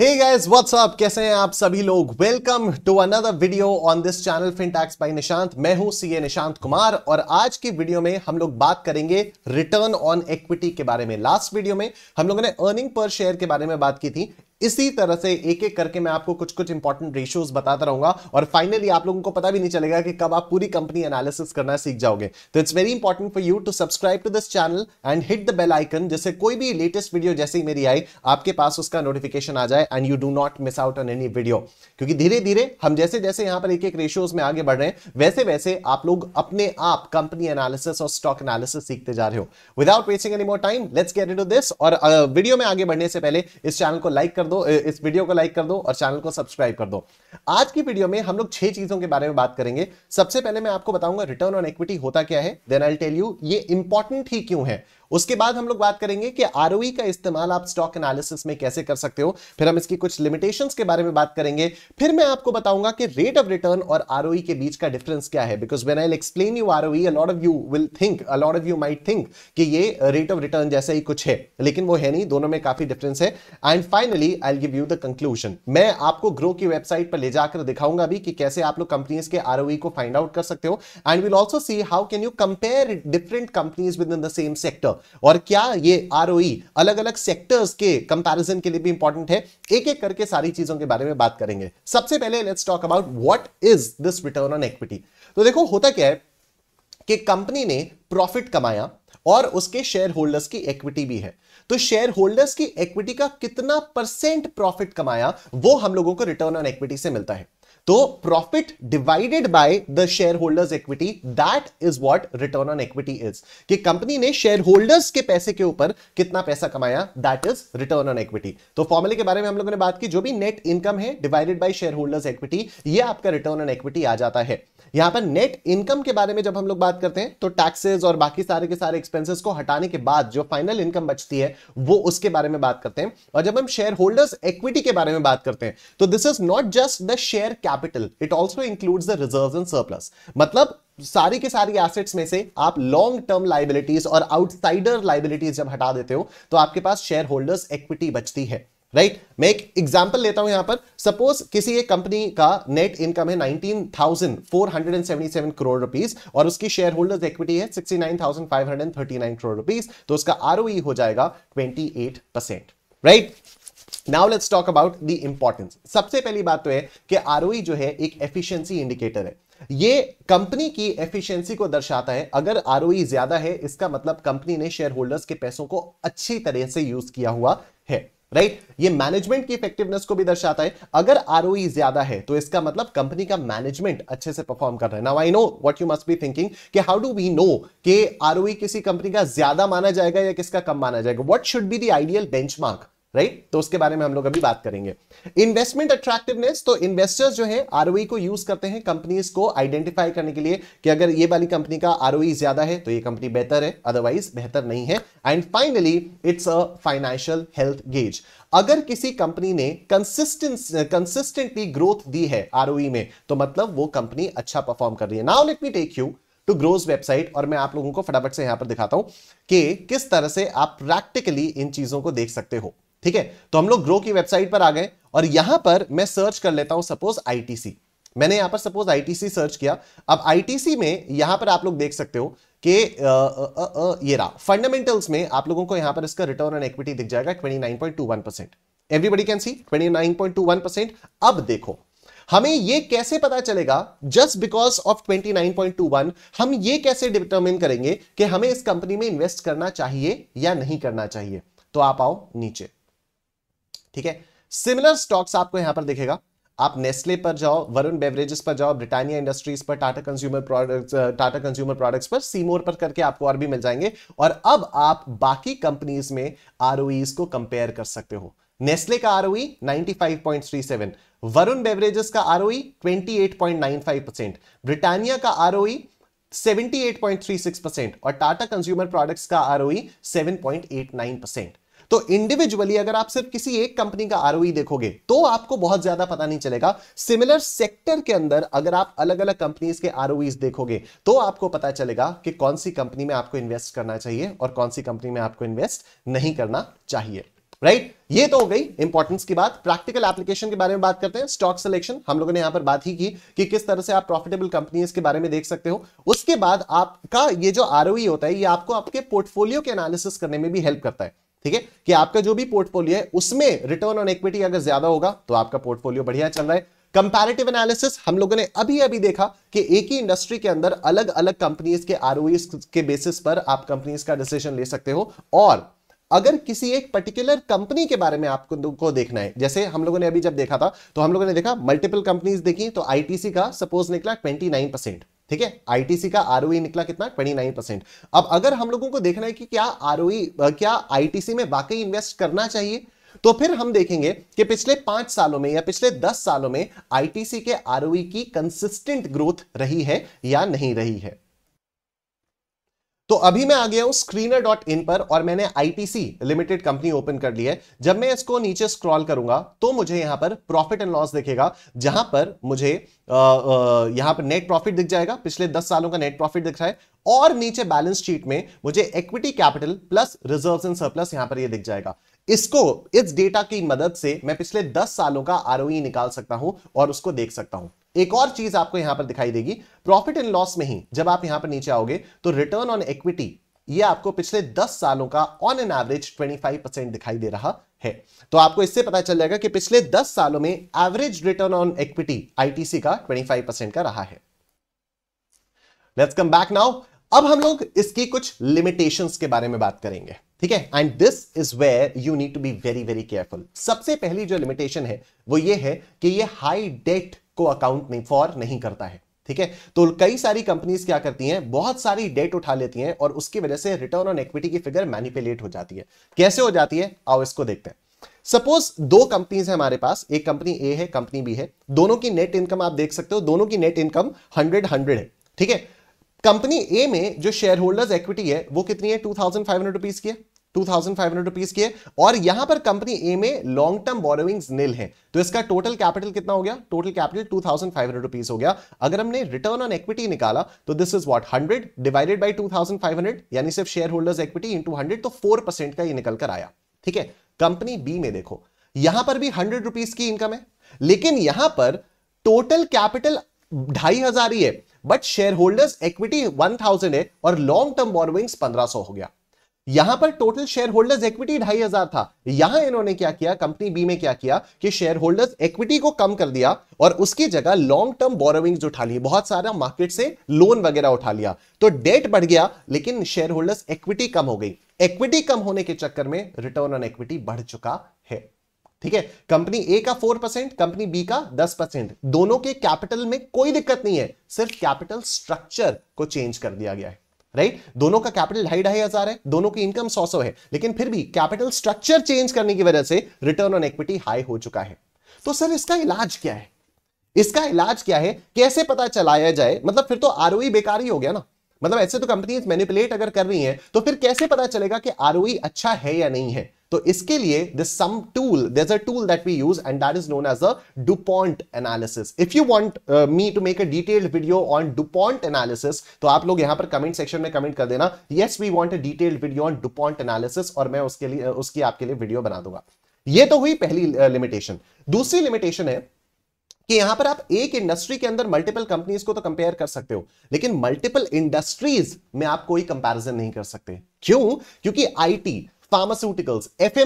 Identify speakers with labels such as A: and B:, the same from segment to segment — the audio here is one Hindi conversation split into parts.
A: हे गाइस व्हाट्सअप कैसे हैं आप सभी लोग welcome to another video on this channel Fintax by Nishant मैं हूं सीए निशांत कुमार और आज की वीडियो में हम लोग बात करेंगे रिटर्न ऑन इक्विटी के बारे में लास्ट वीडियो में हम लोगों ने अर्निंग पर शेयर के बारे में बात की थी इसी तरह से एक एक करके मैं आपको कुछ कुछ इंपॉर्टेंट रेशियोज बताता रहूंगा और फाइनली आप लोगों को पता भी नहीं चलेगा कि कब आप पूरी कंपनी एनालिसिस करना सीख जाओगे तो it's very important for you to subscribe to this channel and hit the bell icon जिससे कोई भी लेटेस्ट वीडियो जैसे ही मेरी आई आपके पास उसका नोटिफिकेशन आ जाए and you do not miss out on any video क्योंकि धीरे धीरे हम जैसे जैसे यहां पर एक एक रेशियोज में आगे बढ़ रहे हैं वैसे वैसे आप लोग अपने आप कंपनी एनालिसिस और स्टॉक एनालिसिस सीखते जा रहे हो without wasting any more time let's get into this और वीडियो में आगे बढ़ने से पहले इस चैनल को लाइक कर कर दो इस वीडियो को लाइक कर दो और चैनल को सब्सक्राइब कर दो आज की वीडियो में हम लोग छह चीजों के बारे में बात करेंगे सबसे पहले मैं आपको बताऊंगा रिटर्न ऑन इक्विटी होता क्या है देन आई टेल यू ये इंपॉर्टेंट ही क्यों है उसके बाद हम लोग बात करेंगे कि आर का इस्तेमाल आप स्टॉक एनालिसिस में कैसे कर सकते हो फिर हम इसकी कुछ लिमिटेशन के बारे में बात करेंगे फिर मैं आपको बताऊंगा कि रेट ऑफ रिटर्न और आर के बीच का डिफरेंस क्या है because when I explain you are lot of you will think lot of you might think कि ये रेट ऑफ रिटर्न जैसा ही कुछ है लेकिन वो है नहीं दोनों में काफी डिफरेंस है and finally I give you the conclusion मैं आपको ग्रो की वेबसाइट पर ले जाकर दिखाऊंगा भी कि कैसे आप लोग कंपनीज के आर e को फाइंड आउट कर सकते हो and will also see how can you compare different companies within the same sector और क्या ये आर अलग अलग सेक्टर्स के कंपैरिजन के लिए भी इंपॉर्टेंट है एक एक करके सारी चीजों के बारे में बात करेंगे सबसे पहले let's talk about what is this return on equity तो देखो होता क्या है कि कंपनी ने प्रॉफिट कमाया और उसके शेयर होल्डर्स की इक्विटी भी है तो शेयर होल्डर्स की इक्विटी का कितना परसेंट प्रॉफिट कमाया वो हम लोगों को रिटर्न ऑन इक्विटी से मिलता है तो profit divided by the share holders equity that is what return on equity is कि कंपनी ने शेयर होल्डर्स के पैसे के ऊपर कितना पैसा कमाया that is return on equity तो फॉर्मूले के बारे में हम लोगों ने बात की जो भी नेट इनकम है divided by share holders equity ये आपका रिटर्न ऑन इक्विटी आ जाता है यहां पर नेट इनकम के बारे में जब हम लोग बात करते हैं तो टैक्सेस और बाकी सारे के सारे एक्सपेंसेस को हटाने के बाद जो फाइनल इनकम बचती है वो उसके बारे में बात करते हैं और जब हम शेयर होल्डर्स इक्विटी के बारे में बात करते हैं तो this is not just the share capital capital it also includes the reserve and surplus मतलब सारी के सारी एसेट्स में से आप लॉन्ग टर्म लाइबिलिटीज और आउटसाइडर लाइबिलिटीज जब हटा देते हो तो आपके पास शेयर होल्डर्स इक्विटी बचती है राइट right? मैं एक एग्जांपल लेता हूं यहां पर सपोज किसी एक कंपनी का नेट इनकम है 19,477 करोड़ रुपीस और उसकी शेयर होल्डर्स इक्विटी है 69,539 करोड़ रुपीस तो उसका आरओई e हो जाएगा 28 percent right right? Now let's talk about the importance सबसे पहली बात तो है कि आर e जो है एक एफिशिएंसी इंडिकेटर है ये कंपनी की एफिशिएंसी को दर्शाता है अगर आर e ज्यादा है इसका मतलब कंपनी ने शेयर होल्डर्स के पैसों को अच्छी तरह से यूज किया हुआ है राइट right? ये मैनेजमेंट की इफेक्टिवनेस को भी दर्शाता है अगर आर e ज्यादा है तो इसका मतलब कंपनी का मैनेजमेंट अच्छे से परफॉर्म कर रहा है now I know what you must be thinking कि हाउ डू वी नो कि आर किसी कंपनी का ज्यादा माना जाएगा या किसका कम माना जाएगा what should be the ideal benchmark right right? तो उसके बारे में हम लोग अभी बात करेंगे इन्वेस्टमेंट अट्रैक्टिवनेस तो इन्वेस्टर्स जो है आरओई e को यूज करते हैं कंपनीज को आइडेंटिफाई करने के लिए कि अगर ये वाली कंपनी का आरओई e ज्यादा है तो ये कंपनी बेहतर है अदरवाइज बेहतर नहीं है and finally it's a financial health gauge अगर किसी कंपनी ने कंसिस्टेंस कंसिस्टेंटली ग्रोथ दी है आरओई e में तो मतलब वो कंपनी अच्छा परफॉर्म कर रही है now let me take you to Groww's website और मैं आप लोगों को फटाफट से यहां पर दिखाता हूं कि किस तरह से आप प्रैक्टिकली इन चीजों को देख सकते हो ठीक है तो हम लोग ग्रो की वेबसाइट पर आ गए और यहां पर मैं सर्च कर लेता हूं सपोज आईटीसी मैंने यहां पर सपोज आईटीसी सर्च किया अब आईटीसी में यहां पर आप लोग देख सकते हो कि ये रहा फंडामेंटल्स में आप लोगों को यहां पर इसका रिटर्न ऑन इक्विटी दिख जाएगा 29.21 percent everybody can see 29.21 percent अब देखो हमें ये कैसे पता चलेगा जस्ट बिकॉज ऑफ 29.21 हम ये कैसे डिटर्मिन करेंगे कि हमें इस कंपनी में इन्वेस्ट करना चाहिए या नहीं करना चाहिए तो आप आओ नीचे ठीक है सिमिलर स्टॉक्स आपको यहां पर दिखेगा आप नेस्ले पर जाओ वरुण बेवरेजेस पर जाओ ब्रिटानिया इंडस्ट्रीज पर Tata Consumer Products Tata Consumer Products पर सीमोर पर करके आपको और भी मिल जाएंगे और अब आप बाकी कंपनीज में आर को कंपेयर कर सकते हो नेस्ले का आर 95.37 वरुण बेवरेजेस का आर 28.95 परसेंट ब्रिटानिया का आर 78.36 परसेंट और टाटा कंज्यूमर प्रोडक्ट्स का आर 7.89 परसेंट तो इंडिविजुअली अगर आप सिर्फ किसी एक कंपनी का आरओई e देखोगे तो आपको बहुत ज्यादा पता नहीं चलेगा सिमिलर सेक्टर के अंदर अगर आप अलग अलग कंपनीज के आरओई देखोगे तो आपको पता चलेगा कि कौन सी कंपनी में आपको इन्वेस्ट करना चाहिए और कौन सी कंपनी में आपको इन्वेस्ट नहीं करना चाहिए राइट right? ये तो हो गई इंपॉर्टेंस की बात प्रैक्टिकल एप्लीकेशन के बारे में बात करते हैं स्टॉक सिलेक्शन हम लोगों ने यहां पर बात ही की कि किस तरह से आप प्रॉफिटेबल कंपनीज के बारे में देख सकते हो उसके बाद आपका ये जो आरओई e होता है ये आपको आपके पोर्टफोलियो के एनालिसिस करने में भी हेल्प करता है ठीक है कि आपका जो भी पोर्टफोलियो है उसमें रिटर्न ऑन इक्विटी अगर ज्यादा होगा तो आपका पोर्टफोलियो बढ़िया चल रहा है कंपैरेटिव एनालिसिस हम लोगों ने अभी अभी देखा कि एक ही इंडस्ट्री के अंदर अलग अलग कंपनीज के आर के बेसिस पर आप कंपनीज का डिसीजन ले सकते हो और अगर किसी एक पर्टिकुलर कंपनी के बारे में आपको को देखना है जैसे हम लोगों ने अभी जब देखा था तो हम लोगों ने देखा मल्टीपल कंपनीज देखी तो आईटीसी का सपोज निकला 29 परसेंट ठीक है आईटीसी का आर e निकला कितना 29 परसेंट अब अगर हम लोगों को देखना है कि क्या आर e, क्या आईटीसी में वाकई इन्वेस्ट करना चाहिए तो फिर हम देखेंगे कि पिछले पांच सालों में या पिछले दस सालों में आईटीसी के आर e की कंसिस्टेंट ग्रोथ रही है या नहीं रही है तो अभी मैं आ गया हूं स्क्रीनर डॉट इन पर और मैंने आईटीसी लिमिटेड कंपनी ओपन कर ली है जब मैं इसको नीचे स्क्रॉल करूंगा तो मुझे यहां पर प्रॉफिट एंड लॉस दिखेगा जहां पर मुझे आ, आ, यहां पर नेट प्रॉफिट दिख जाएगा पिछले दस सालों का नेट प्रॉफिट दिख रहा है और नीचे बैलेंस शीट में मुझे equity capital plus reserve and surplus यहां पर यह दिख जाएगा इसको इस डेटा की मदद से मैं पिछले दस सालों का आरओई e निकाल सकता हूं और उसको देख सकता हूं एक और चीज आपको यहां पर दिखाई देगी प्रॉफिट एंड लॉस में ही जब आप यहां पर नीचे आओगे तो रिटर्न ऑन इक्विटी ये आपको पिछले 10 सालों का ऑन एन एवरेज 25 परसेंट दिखाई दे रहा है तो आपको इससे पता चल जाएगा कि पिछले 10 सालों में average return on equity ITC का 25 परसेंट का रहा है लेट्स कम बैक नाउ अब हम लोग इसकी कुछ लिमिटेशंस के बारे में बात करेंगे ठीक है and this is where you need to be very very careful सबसे पहली जो लिमिटेशन है वो ये है कि ये हाई डेट को अकाउंट नहीं फॉर नहीं करता है ठीक है तो कई सारी कंपनीज क्या करती हैं बहुत सारी डेट उठा लेती हैं और उसकी वजह से रिटर्न ऑन इक्विटी की फिगर मैनिपुलेट हो जाती है कैसे हो जाती है आओ इसको देखते हैं सपोज दो कंपनीज है हमारे पास एक कंपनी ए है कंपनी बी है दोनों की नेट इनकम आप देख सकते हो दोनों की नेट इनकम हंड्रेड हंड्रेड है ठीक है कंपनी ए में जो शेयर होल्डर्स इक्विटी है वो कितनी है two thousand five hundred rupees की है two thousand five hundred rupees की है और यहां पर कंपनी ए में लॉन्ग टर्म बोरोइंग्स निल है तो इसका टोटल कैपिटल कितना हो गया total capital two thousand five hundred rupees हो गया अगर हमने रिटर्न ऑन इक्विटी निकाला तो this is what hundred divided by two thousand five hundred यानी सिर्फ share holders equity into hundred तो फोर परसेंट का ये निकल कर आया ठीक है कंपनी बी में देखो यहां पर भी हंड्रेड रुपीज की इनकम है लेकिन यहां पर टोटल कैपिटल ढाई हजार ही है बट शेयर होल्डर्स इक्विटी 1000 है और लॉन्ग टर्म बॉर्विंग्स 1500 हो गया यहां पर टोटल शेयर होल्डर्स इक्विटी ढाई हजार था यहां इन्होंने क्या किया कंपनी बी में क्या किया कि शेयर होल्डर्स इक्विटी को कम कर दिया और उसकी जगह लॉन्ग टर्म बोरोविंग्स उठा ली बहुत सारा मार्केट से लोन वगैरह उठा लिया तो डेट बढ़ गया लेकिन शेयर होल्डर्स इक्विटी कम हो गई इक्विटी कम होने के चक्कर में रिटर्न ऑन इक्विटी बढ़ चुका है ठीक है कंपनी ए का फोर परसेंट कंपनी बी का दस परसेंट दोनों के कैपिटल में कोई दिक्कत नहीं है सिर्फ कैपिटल स्ट्रक्चर को चेंज कर दिया गया है राइट दोनों का कैपिटल ढाई ढाई हजार है दोनों की इनकम सौ सौ है लेकिन फिर भी कैपिटल स्ट्रक्चर चेंज करने की वजह से रिटर्न ऑन इक्विटी हाई हो चुका है तो सर इसका इलाज क्या है इसका इलाज क्या है कैसे पता चलाया जाए मतलब फिर तो आरओई e बेकार ही हो गया ना मतलब ऐसे तो कंपनी मैनिपुलेट अगर कर रही हैं तो फिर कैसे पता चलेगा कि आरओई e अच्छा है या नहीं है तो इसके लिए this some tool a tool that we use and that is known as a DuPont analysis if you want me to make a detailed video on DuPont analysis तो आप लोग यहां पर कमेंट सेक्शन में कमेंट कर देना yes we want a detailed video on DuPont analysis और मैं उसके लिए uh, उसकी आपके लिए वीडियो बना दूंगा ये तो हुई पहली लिमिटेशन uh, दूसरी लिमिटेशन है कि यहां पर आप एक इंडस्ट्री के अंदर मल्टीपल कंपनीज को तो कंपेयर कर सकते हो लेकिन मल्टीपल इंडस्ट्रीज में आप कोई कंपैरिजन नहीं कर सकते क्यों क्योंकि आईटी फार्मास्यूटिकल्स एफ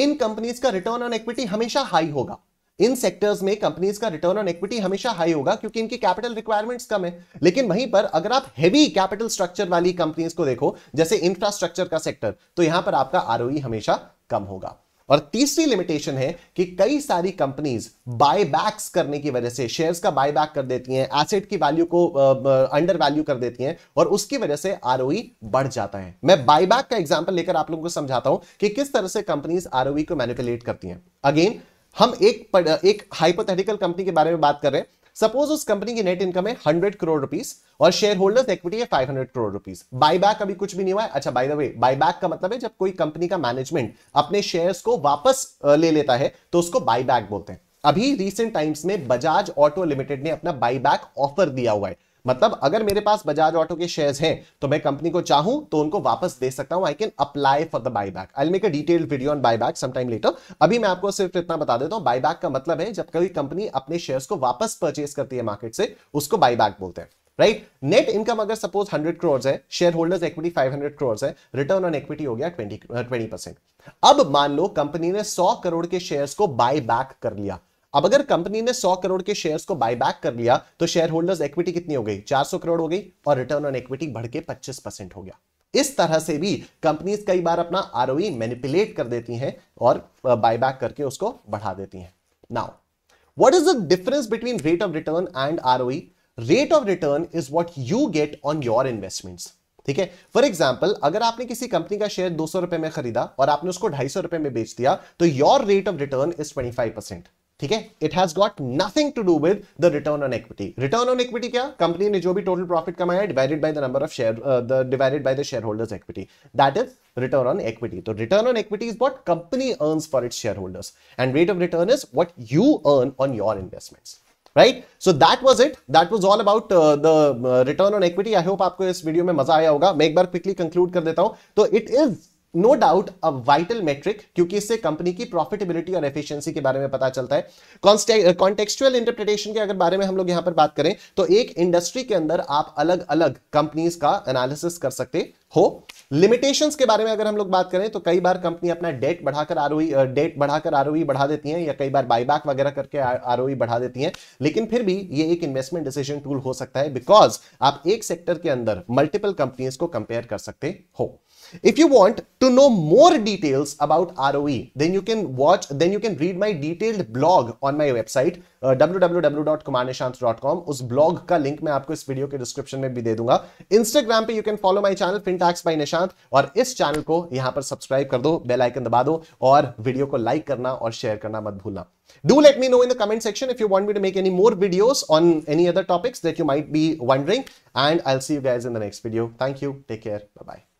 A: इन कंपनीज का रिटर्न ऑन इक्विटी हमेशा हाई होगा इन सेक्टर्स में कंपनीज का रिटर्न ऑन इक्विटी हमेशा हाई होगा क्योंकि इनकी कैपिटल रिक्वायरमेंट्स कम है लेकिन वहीं पर अगर आप हेवी कैपिटल स्ट्रक्चर वाली कंपनीज को देखो जैसे इंफ्रास्ट्रक्चर का सेक्टर तो यहां पर आपका आरओई e हमेशा कम होगा और तीसरी लिमिटेशन है कि कई सारी कंपनीज बायबैक्स करने की वजह से शेयर्स का बायबैक कर देती हैं एसेट की वैल्यू को अंडर वैल्यू कर देती हैं और उसकी वजह से आरओई e बढ़ जाता है मैं बायबैक का एग्जाम्पल लेकर आप लोगों को समझाता हूं कि किस तरह से कंपनीज आरओई e को मैनिपुलेट करती हैं अगेन हम एक एक हाइपोथेटिकल कंपनी के बारे में बात कर रहे हैं सपोज उस कंपनी की नेट इनकम है हंड्रेड करोड़ रुपीज और शेयर होल्डर्स इक्विटी है five hundred crore rupees back अभी कुछ भी नहीं हुआ है अच्छा बाय द वे बाईबैक का मतलब है जब कोई कंपनी का मैनेजमेंट अपने शेयर्स को वापस ले लेता है तो उसको बैक बोलते हैं अभी रिसेंट टाइम्स में बजाज ऑटो लिमिटेड ने अपना बैक ऑफर दिया हुआ है मतलब अगर मेरे पास बजाज ऑटो के शेयर्स हैं तो मैं कंपनी को चाहूं तो उनको वापस दे सकता हूं I can apply for the buy back I make a detailed video on buy back sometime later अभी मैं आपको सिर्फ इतना बता देता हूं बाई बैक का मतलब है जब कभी कंपनी अपने शेयर्स को वापस परचेज करती है मार्केट से उसको बाय बैक बोलते हैं राइट नेट इनकम अगर सपोज 100 करोड़ है शेयर होल्डर्स इक्विटी 500 करोड़ है रिटर्न ऑन इक्विटी हो गया 20 ट्वेंटी परसेंट अब मान लो कंपनी ने 100 करोड़ के शेयर्स को बाय बैक कर लिया अब अगर कंपनी ने 100 करोड़ के शेयर्स को बायबैक कर लिया तो शेयर होल्डर्स इक्विटी कितनी हो गई 400 करोड़ हो गई और रिटर्न ऑन इक्विटी बढ़ के पच्चीस हो गया इस तरह से भी कंपनीज कई बार अपना आर मैनिपुलेट कर देती हैं और बायबैक करके उसको बढ़ा देती हैं now what is the difference between rate of return and our rate of return is what you get on your investments ठीक है फॉर एग्जाम्पल अगर आपने किसी कंपनी का शेयर दो रुपए में खरीदा और आपने उसको ढाई रुपए में बेच दिया तो your rate of return is twenty five percent ठीक है it has got nothing to do with the return on equity return on equity क्या कंपनी ने जो भी टोटल प्रॉफिट कमाया divided by the number of share the divided by the share holders equity that is return on equity तो return on equity is what company earns for its share holders and rate of return is what you earn on your investments right so that was it that was all about the return on equity I hope आपको इस वीडियो में मजा आया होगा मैं एक बार क्विकली कंक्लूड कर देता हूं तो it is no doubt a vital metric क्योंकि इससे कंपनी की प्रॉफिटेबिलिटी और एफिशिएंसी के बारे में पता चलता है कॉन्टेक्चुअल इंटरप्रिटेशन के अगर बारे में हम लोग यहां पर बात करें तो एक इंडस्ट्री के अंदर आप अलग अलग कंपनीज का एनालिसिस कर सकते हो लिमिटेशन के बारे में अगर हम लोग बात करें तो कई बार कंपनी अपना डेट बढ़ाकर आरओई डेट बढ़ाकर आरओई बढ़ा देती है या कई बार बाईबैक वगैरह करके आरओई बढ़ा देती है लेकिन फिर भी ये एक इन्वेस्टमेंट डिसीजन टूल हो सकता है बिकॉज आप एक सेक्टर के अंदर मल्टीपल कंपनीज को कंपेयर कर सकते हो If you want to know more details about ROE, then you can watch, then you can read my detailed blog on my website uh, www.kumanishant.com. उस blog का link मैं आपको इस video के description में भी दे दूंगा. Instagram पे you can follow my channel Fintax by Nishant और इस channel को यहाँ पर subscribe कर दो, bell icon दबा और video को like करना और share करना मत भूलना. Do let me know in the comment section if you want me to make any more videos on any other topics that you might be wondering. And I'll see you guys in the next video. Thank you. Take care. Bye-bye.